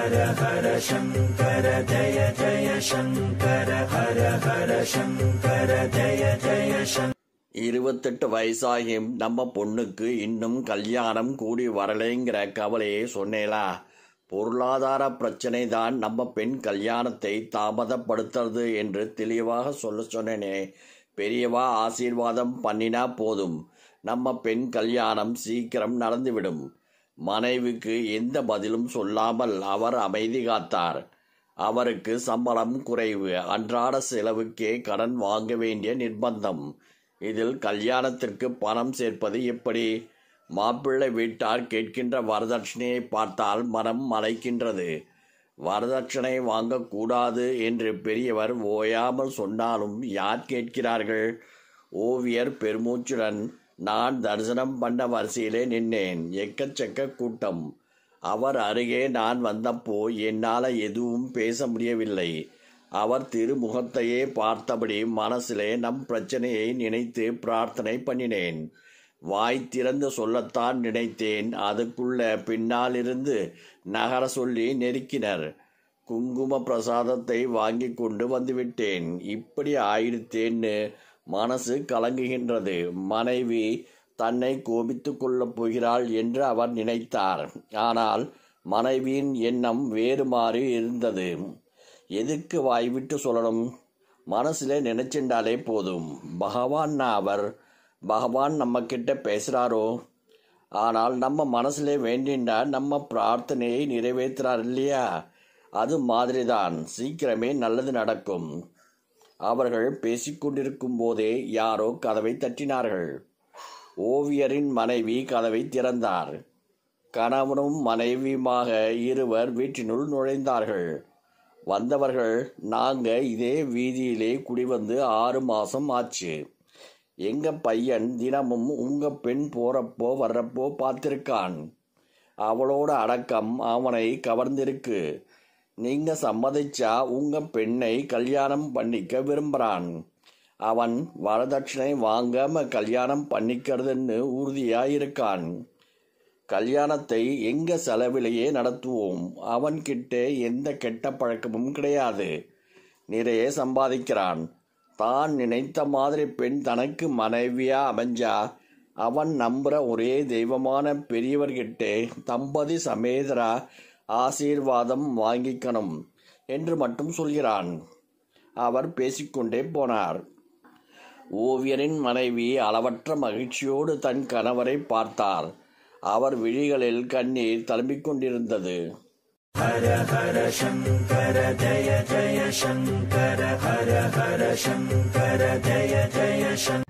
ஹர ஹர சங்கர ஜய ஜய சங்கர ஹர ஹர சங்கர ஜய ஜய இருபத்தெட்டு வயசாகியும் நம்ம பொண்ணுக்கு இன்னும் கல்யாணம் கூடி வரலைங்கிற கவலையை சொன்னேலா பொருளாதார பிரச்சனை தான் நம்ம பெண் கல்யாணத்தை தாமதப்படுத்துறது என்று தெளிவாக சொல்ல சொன்னேனே பெரியவா ஆசீர்வாதம் பண்ணினா போதும் நம்ம பெண் கல்யாணம் சீக்கிரம் நடந்துவிடும் மனைவிக்கு எந்த பதிலும் சொல்லாமல் அவர் அமைதி காத்தார் அவருக்கு சம்பளம் குறைவு அன்றாட செலவுக்கே கடன் வாங்க வேண்டிய நிர்பந்தம் இதில் கல்யாணத்திற்கு பணம் சேர்ப்பது எப்படி மாப்பிள்ளை வீட்டார் கேட்கின்ற வரதட்சணையை பார்த்தால் மனம் மலைக்கின்றது வரதட்சணை வாங்கக்கூடாது என்று பெரியவர் ஓயாமல் சொன்னாலும் யார் கேட்கிறார்கள் ஓவியர் பெருமூச்சுடன் நான் தரிசனம் பண்ண வரிசையிலே நின்னேன் எக்கச்சக்க கூட்டம் அவர் அருகே நான் வந்தப்போ என்னால் எதுவும் பேச முடியவில்லை அவர் திருமுகத்தையே பார்த்தபடி மனசிலே நம் பிரச்சனையை நினைத்து பிரார்த்தனை பண்ணினேன் வாய் திறந்து சொல்லத்தான் நினைத்தேன் அதுக்குள்ள பின்னாலிருந்து நகர சொல்லி நெருக்கினர் குங்கும பிரசாதத்தை வாங்கி கொண்டு வந்துவிட்டேன் இப்படி ஆயிடுத்தேன்னு மனசு கலங்குகின்றது மனைவி தன்னை கோபித்து கொள்ளப் போகிறாள் என்று அவர் நினைத்தார் ஆனால் மனைவியின் எண்ணம் வேறு மாறி இருந்தது எதுக்கு வாய்விட்டு சொல்லணும் மனசில் நினைச்சின்றாலே போதும் பகவான் அவர் பகவான் நம்மக்கிட்ட பேசுகிறாரோ ஆனால் நம்ம மனசில் வேண்டின்றா நம்ம பிரார்த்தனையை நிறைவேற்றுறார் இல்லையா அது மாதிரி தான் சீக்கிரமே நல்லது நடக்கும் அவர்கள் பேசிக்கொண்டிருக்கும் போதே யாரோ கதவை தட்டினார்கள் ஓவியரின் மனைவி கதவை திறந்தார் கணவனும் மனைவியுமாக இருவர் வீட்டினுள் நுழைந்தார்கள் வந்தவர்கள் நாங்கள் இதே வீதியிலே குடிவந்து ஆறு மாதம் ஆச்சு எங்கள் பையன் தினமும் உங்கள் பெண் போகிறப்போ வர்றப்போ பார்த்துருக்கான் அவளோட அடக்கம் அவனை கவர்ந்திருக்கு நீங்க சம்மதிச்சா உங்க பெண்ணை கல்யாணம் பண்ணிக்க விரும்புறான் அவன் வரதட்சணை வாங்காம கல்யாணம் பண்ணிக்கிறதுன்னு உறுதியா இருக்கான் கல்யாணத்தை எங்க செலவிலேயே நடத்துவோம் அவன்கிட்ட எந்த கெட்ட பழக்கமும் கிடையாது நிறைய சம்பாதிக்கிறான் தான் நினைத்த மாதிரி பெண் தனக்கு மனைவியா அமைஞ்சா அவன் நம்புற ஒரே தெய்வமான பெரியவர்கிட்ட தம்பதி சமேதரா ஆசீர்வாதம் வாங்கிக்கணும் என்று மட்டும் சொல்கிறான் அவர் பேசிக்கொண்டே போனார் ஓவியரின் மனைவி அளவற்ற மகிழ்ச்சியோடு தன் கணவரை பார்த்தார் அவர் விழிகளில் கண்ணீர் தழும்பிக் கொண்டிருந்தது ஹர ஹர சங்கர ஜய ஜய சங்கர ஹர ஹர சங்கர ஜய ஜய சங்கர